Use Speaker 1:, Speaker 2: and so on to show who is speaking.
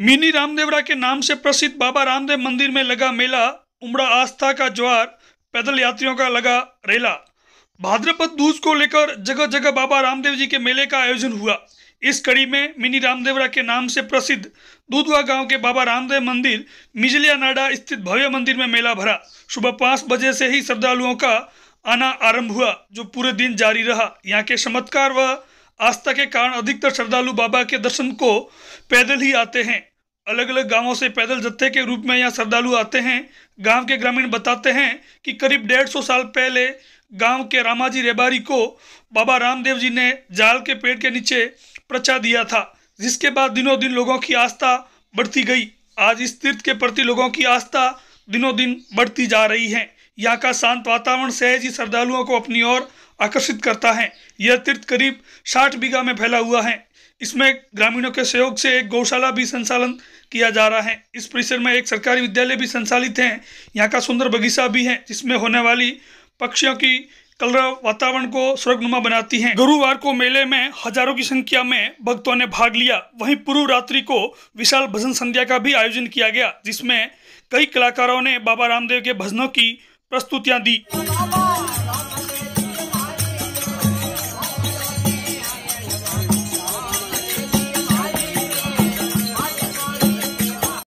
Speaker 1: mini Ramdevra के नाम से प्रसिद्ध बाबा रामदेव मंदिर में लगा मेला उमड़ा आस्था का ज्वार पैदल यात्रियों का लगा रेला भाद्रपद दूज को लेकर जगह जगह बाबा रामदेव जी के मेले का आयोजन हुआ इस कड़ी में मिनी रामदेवरा के नाम से प्रसिद्ध दूधवा गांव के बाबा रामदेव मंदिर मिजलिया नाडा स्थित भव्य मंदिर में मेला भरा सुबह पाँच बजे से ही श्रद्धालुओं का आना आरंभ हुआ जो पूरे दिन जारी रहा यहाँ के चमत्कार व आस्था के कारण अधिकतर श्रद्धालु बाबा के दर्शन को पैदल ही आते हैं अलग अलग गांवों से पैदल जत्थे के रूप में यहाँ श्रद्धालु आते हैं गांव के ग्रामीण बताते हैं कि करीब डेढ़ सौ साल पहले गांव के रामाजी रेबारी को बाबा रामदेव जी ने जाल के पेड़ के नीचे प्रचा दिया था जिसके बाद दिनों दिन लोगों की आस्था बढ़ती गई आज इस तीर्थ के प्रति लोगों की आस्था दिनों दिन बढ़ती जा रही है यहाँ का शांत वातावरण सहज ही श्रद्धालुओं को अपनी ओर आकर्षित करता है यह तीर्थ करीब साठ बीघा में फैला हुआ है इसमें ग्रामीणों के सहयोग से एक गौशाला भी संचालन किया जा रहा है इस परिसर में एक सरकारी विद्यालय भी संचालित है यहाँ का सुंदर बगीचा भी है जिसमें होने वाली पक्षियों की कलरव वातावरण को स्वर्गनुमा बनाती है गुरुवार को मेले में हजारों की संख्या में भक्तों ने भाग लिया वहीं पूर्व रात्रि को विशाल भजन संध्या का भी आयोजन किया गया जिसमें कई कलाकारों ने बाबा रामदेव के भजनों की प्रस्तुतियां दी